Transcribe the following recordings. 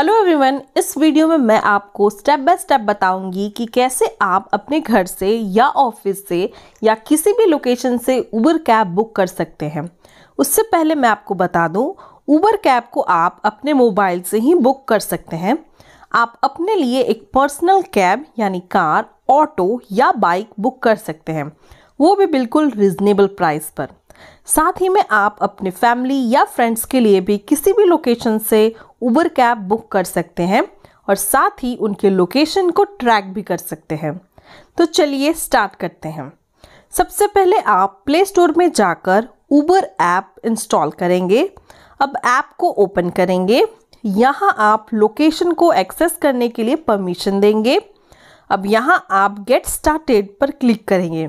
hello everyone इस video में मैं आपको स्टेप बाय स्टेप बताऊंगी कि कैसे आप अपने घर से या ऑफिस से या किसी भी लोकेशन से उबर कैब बुक कर सकते हैं उससे पहले मैं आपको बता दूं उबर कैब को आप अपने मोबाइल से ही बुक कर सकते हैं आप अपने लिए एक पर्सनल कैब यानी कार ऑटो या बाइक बुक कर सकते हैं वो भी बिल्कुल रिजनेबल प्राइस पर साथ ही में आप अपने फैमिली या फ्रेंड्स के लिए भी किसी भी लोकेशन से उबर कैब बुक कर सकते हैं और साथ ही उनके लोकेशन को ट्रैक भी कर सकते हैं तो चलिए स्टार्ट करते हैं सबसे पहले आप प्ले स्टोर में जाकर ऊबर ऐप इंस्टॉल करेंगे अब ऐप को ओपन करेंगे यहाँ आप लोकेशन को एक्सेस करने के लिए परमिशन देंगे अब यहाँ आप गेट स्टार्टेड पर क्लिक करेंगे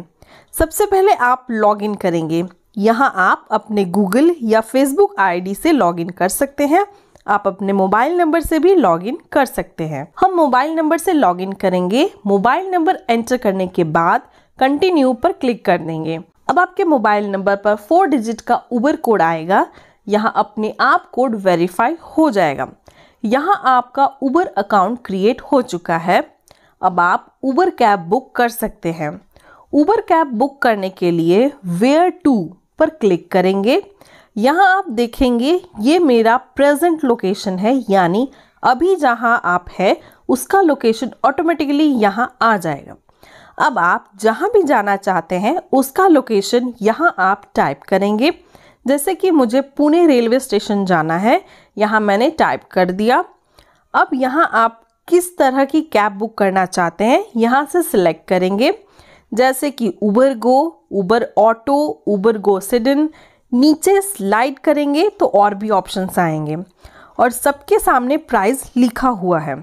सबसे पहले आप लॉगिन करेंगे यहाँ आप अपने गूगल या फेसबुक आईडी से लॉगिन कर सकते हैं आप अपने मोबाइल नंबर से भी लॉगिन कर सकते हैं हम मोबाइल नंबर से लॉगिन करेंगे मोबाइल नंबर एंटर करने के बाद कंटिन्यू पर क्लिक कर देंगे अब आपके मोबाइल नंबर पर फोर डिजिट का उबर कोड आएगा यहाँ अपने आप कोड वेरीफाई हो जाएगा यहाँ आपका उबर अकाउंट क्रिएट हो चुका है अब आप उबर कैब बुक कर सकते हैं उबर कैब बुक करने के लिए वेयर टू पर क्लिक करेंगे यहाँ आप देखेंगे ये मेरा प्रेजेंट लोकेशन है यानी अभी जहाँ आप है उसका लोकेशन ऑटोमेटिकली यहाँ आ जाएगा अब आप जहाँ भी जाना चाहते हैं उसका लोकेशन यहाँ आप टाइप करेंगे जैसे कि मुझे पुणे रेलवे स्टेशन जाना है यहाँ मैंने टाइप कर दिया अब यहाँ आप किस तरह की कैब बुक करना चाहते हैं यहाँ से सिलेक्ट करेंगे जैसे कि Uber go Uber auto Uber go sedan नीचे स्लाइड करेंगे तो और भी ऑप्शंस आएंगे और सबके सामने प्राइस लिखा हुआ है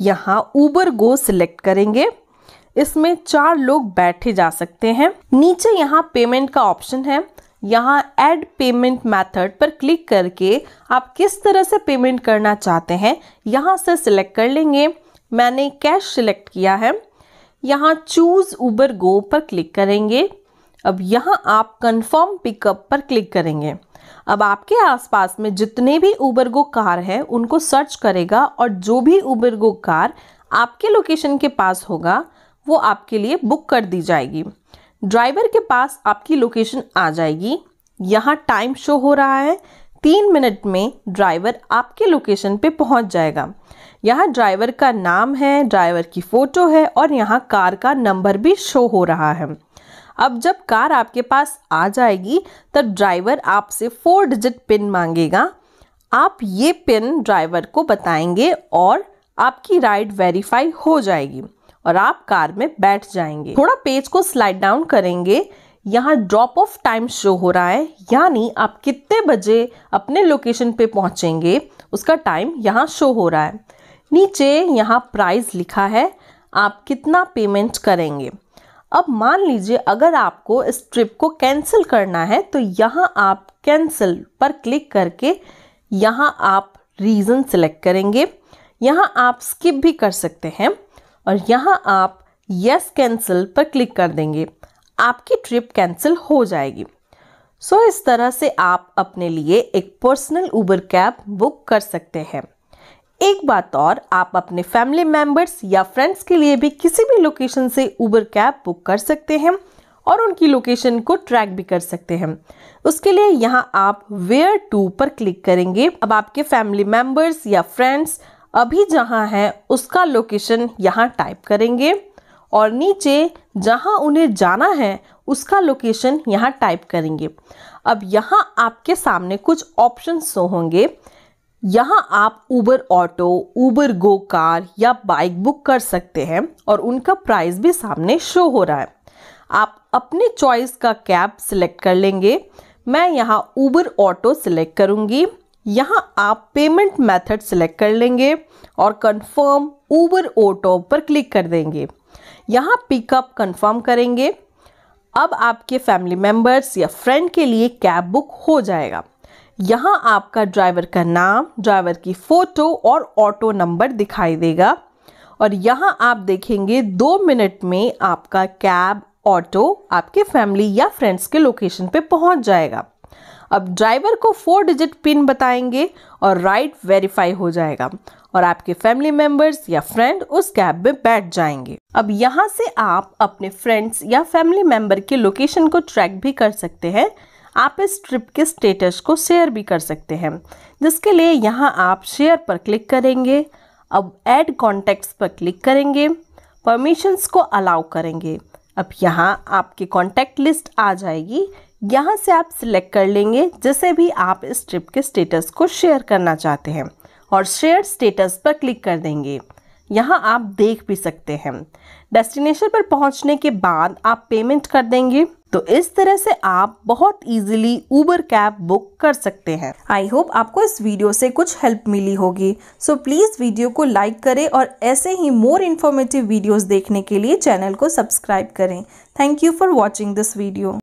यहाँ ऊबर गो सिलेक्ट करेंगे इसमें चार लोग बैठे जा सकते हैं नीचे यहाँ पेमेंट का ऑप्शन है यहाँ ऐड पेमेंट मेथड पर क्लिक करके आप किस तरह से पेमेंट करना चाहते हैं यहाँ से सिलेक्ट कर लेंगे मैंने कैश सिलेक्ट किया है यहाँ चूज़ ऊबर गो पर क्लिक करेंगे अब यहाँ आप कंफर्म पिकअप पर क्लिक करेंगे अब आपके आसपास में जितने भी ऊबर गो कार है उनको सर्च करेगा और जो भी ऊबर गो कार आपके लोकेशन के पास होगा वो आपके लिए बुक कर दी जाएगी ड्राइवर के पास आपकी लोकेशन आ जाएगी यहाँ टाइम शो हो रहा है तीन मिनट में ड्राइवर आपके लोकेशन पे पहुँच जाएगा यहाँ ड्राइवर का नाम है ड्राइवर की फ़ोटो है और यहाँ कार का नंबर भी शो हो रहा है अब जब कार आपके पास आ जाएगी तब तो ड्राइवर आपसे फोर डिजिट पिन मांगेगा आप ये पिन ड्राइवर को बताएंगे और आपकी राइड वेरीफाई हो जाएगी और आप कार में बैठ जाएंगे थोड़ा पेज को स्लाइड डाउन करेंगे यहाँ ड्रॉप ऑफ टाइम शो हो रहा है यानी आप कितने बजे अपने लोकेशन पे पहुँचेंगे उसका टाइम यहाँ शो हो रहा है नीचे यहाँ प्राइस लिखा है आप कितना पेमेंट करेंगे अब मान लीजिए अगर आपको इस ट्रिप को कैंसिल करना है तो यहाँ आप कैंसिल पर क्लिक करके यहाँ आप रीज़न सिलेक्ट करेंगे यहाँ आप स्किप भी कर सकते हैं और यहाँ आप यस कैंसिल पर क्लिक कर देंगे आपकी ट्रिप कैंसिल हो जाएगी सो so, इस तरह से आप अपने लिए एक पर्सनल ऊबर कैब बुक कर सकते हैं एक बात और आप अपने फैमिली मेंबर्स या फ्रेंड्स के लिए भी किसी भी लोकेशन से उबर कैब बुक कर सकते हैं और उनकी लोकेशन को ट्रैक भी कर सकते हैं उसके लिए यहाँ आप वेयर टू पर क्लिक करेंगे अब आपके फैमिली मेम्बर्स या फ्रेंड्स अभी जहाँ हैं उसका लोकेशन यहाँ टाइप करेंगे और नीचे जहाँ उन्हें जाना है उसका लोकेशन यहाँ टाइप करेंगे अब यहाँ आपके सामने कुछ ऑप्शन शो होंगे यहाँ आप Uber auto Uber go car या बाइक बुक कर सकते हैं और उनका प्राइस भी सामने शो हो रहा है आप अपने चॉइस का कैब सिलेक्ट कर लेंगे मैं यहाँ ऊबर ऑटो सिलेक्ट करूँगी यहाँ आप पेमेंट मेथड सिलेक्ट कर लेंगे और कंफर्म ऊबर ऑटो पर क्लिक कर देंगे यहाँ पिकअप कंफर्म करेंगे अब आपके फैमिली मेम्बर्स या फ्रेंड के लिए कैब बुक हो जाएगा यहाँ आपका ड्राइवर का नाम ड्राइवर की फ़ोटो और ऑटो नंबर दिखाई देगा और यहाँ आप देखेंगे दो मिनट में आपका कैब ऑटो आपके फैमिली या फ्रेंड्स के लोकेशन पे पहुँच जाएगा अब ड्राइवर को फोर डिजिट पिन बताएंगे और राइड वेरीफाई हो जाएगा और आपके फैमिली मेम्बर्स या फ्रेंड उस कैब में बैठ जाएंगे अब यहाँ से आप अपने फ्रेंड्स या फैमिली मेम्बर के लोकेशन को ट्रैक भी कर सकते हैं आप इस ट्रिप के स्टेटस को शेयर भी कर सकते हैं जिसके लिए यहाँ आप शेयर पर क्लिक करेंगे अब ऐड कॉन्टैक्ट्स पर क्लिक करेंगे परमिशंस को अलाउ करेंगे अब यहाँ आपकी कॉन्टैक्ट लिस्ट आ जाएगी यहाँ से आप सिलेक्ट कर लेंगे जिसे भी आप इस ट्रिप के स्टेटस को शेयर करना चाहते हैं और शेयर स्टेटस पर क्लिक कर देंगे यहाँ आप देख भी सकते हैं डेस्टिनेशन पर पहुँचने के बाद आप पेमेंट कर देंगे तो इस तरह से आप बहुत इजीली ऊबर कैब बुक कर सकते हैं आई होप आपको इस वीडियो से कुछ हेल्प मिली होगी सो so प्लीज़ वीडियो को लाइक करें और ऐसे ही मोर इन्फॉर्मेटिव वीडियोस देखने के लिए चैनल को सब्सक्राइब करें thank you for watching this video